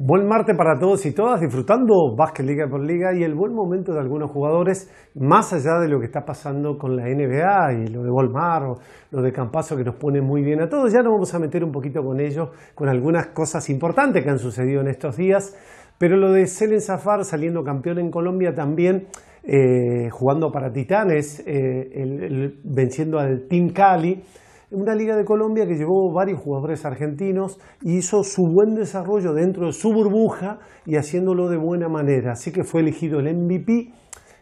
Buen martes para todos y todas, disfrutando básquet liga por liga y el buen momento de algunos jugadores, más allá de lo que está pasando con la NBA y lo de Volmar o lo de Campazo que nos pone muy bien a todos. Ya nos vamos a meter un poquito con ellos, con algunas cosas importantes que han sucedido en estos días. Pero lo de Selen Zafar saliendo campeón en Colombia también, eh, jugando para Titanes, eh, venciendo al Team Cali una liga de Colombia que llevó varios jugadores argentinos y hizo su buen desarrollo dentro de su burbuja y haciéndolo de buena manera. Así que fue elegido el MVP.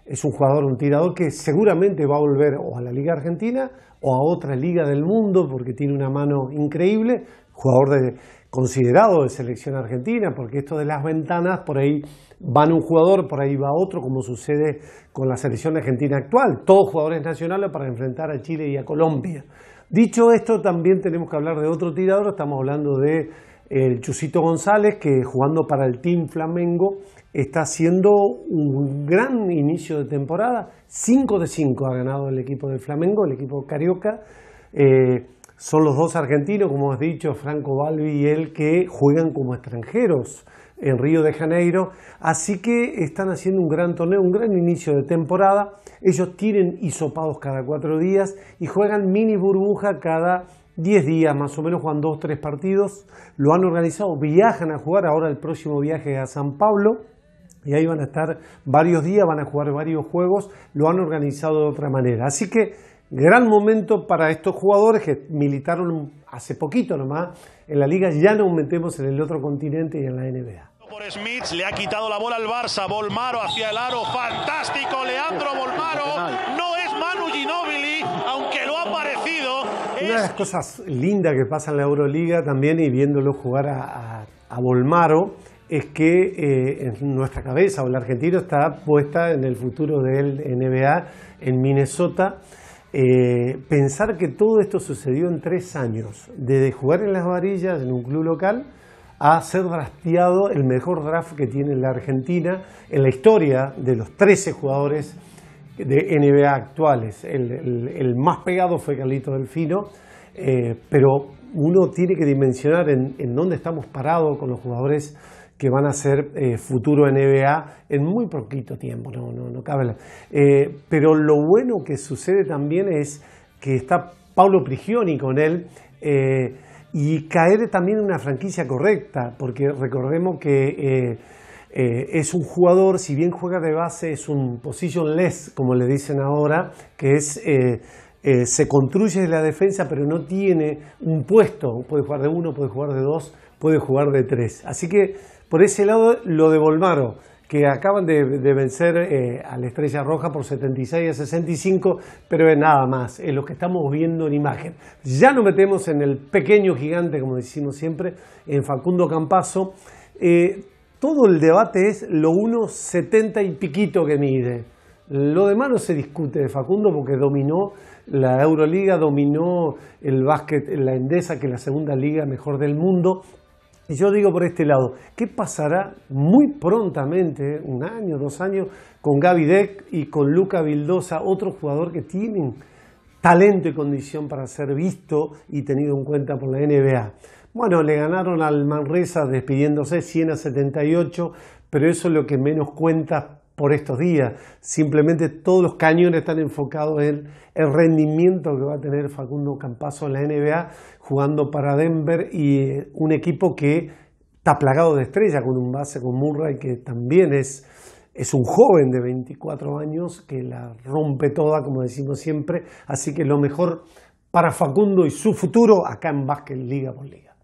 Es un jugador, un tirador que seguramente va a volver o a la Liga Argentina o a otra liga del mundo porque tiene una mano increíble. Jugador considerado de selección argentina porque esto de las ventanas, por ahí van un jugador, por ahí va otro, como sucede con la selección argentina actual. Todos jugadores nacionales para enfrentar a Chile y a Colombia. Dicho esto, también tenemos que hablar de otro tirador, estamos hablando de el eh, Chusito González, que jugando para el Team Flamengo está haciendo un gran inicio de temporada. 5 de 5 ha ganado el equipo del Flamengo, el equipo carioca. Eh, son los dos argentinos, como has dicho, Franco Balbi y él, que juegan como extranjeros en Río de Janeiro. Así que están haciendo un gran torneo, un gran inicio de temporada. Ellos tienen hisopados cada cuatro días y juegan mini burbuja cada 10 días más o menos, juegan 2, tres partidos, lo han organizado, viajan a jugar, ahora el próximo viaje a San Pablo, y ahí van a estar varios días, van a jugar varios juegos, lo han organizado de otra manera. Así que Gran momento para estos jugadores que militaron hace poquito nomás en la liga, ya nos metemos en el otro continente y en la NBA. Por Smith, le ha quitado la bola al Barça, Volmaro hacia el aro, fantástico, Leandro Volmaro, no es Manu aunque lo ha parecido. Una de las cosas lindas que pasa en la Euroliga también y viéndolo jugar a, a, Volmaro es que eh, en nuestra cabeza o el argentino está puesta en el futuro del NBA en Minnesota eh, pensar que todo esto sucedió en tres años, desde jugar en las varillas en un club local a ser drafteado el mejor draft que tiene la Argentina en la historia de los 13 jugadores de NBA actuales. El, más pegado fue Carlito Delfino, eh, pero uno tiene que dimensionar en dónde estamos parados con los jugadores que van a ser eh, futuro NBA en muy poquito tiempo, no, no, cabe. Eh, pero lo bueno que sucede también es que está Pablo Prigioni con él eh, y caer también en una franquicia correcta, porque recordemos que es un jugador, si bien juega de base, es un positionless, como le dicen ahora, que es eh, se construye la defensa, pero no tiene un puesto. Puede jugar de uno, puede jugar de dos, puede jugar de tres. Así que por ese lado lo de Bolmaro, que acaban de, vencer eh, a la Estrella Roja por 76 a 65, pero es nada más, es lo que estamos viendo en imagen. Ya nos metemos en el pequeño gigante, como decimos siempre, en Facundo Campazo. Eh, todo el debate es lo 1,70 y piquito que mide. Lo demás no se discute de Facundo porque dominó la Euroliga, dominó el básquet, la Endesa, que es la segunda liga mejor del mundo. Y yo digo por este lado, ¿qué pasará muy prontamente, un año, dos años, con Gaby Deck y con Luca Vildosa, otro jugador que tienen talento y condición para ser visto y tenido en cuenta por la NBA? Bueno, le ganaron al Manresa despidiéndose 100 a 78, pero eso es lo que menos cuenta por estos días. Simplemente todos los cañones están enfocados en el rendimiento que va a tener Facundo Campazo en la NBA jugando para Denver y eh, un equipo que está plagado de estrellas con un base con Murray que también es es un joven de 24 años que la rompe toda, como decimos siempre, así que lo mejor para Facundo y su futuro acá en Básquet Liga por Liga.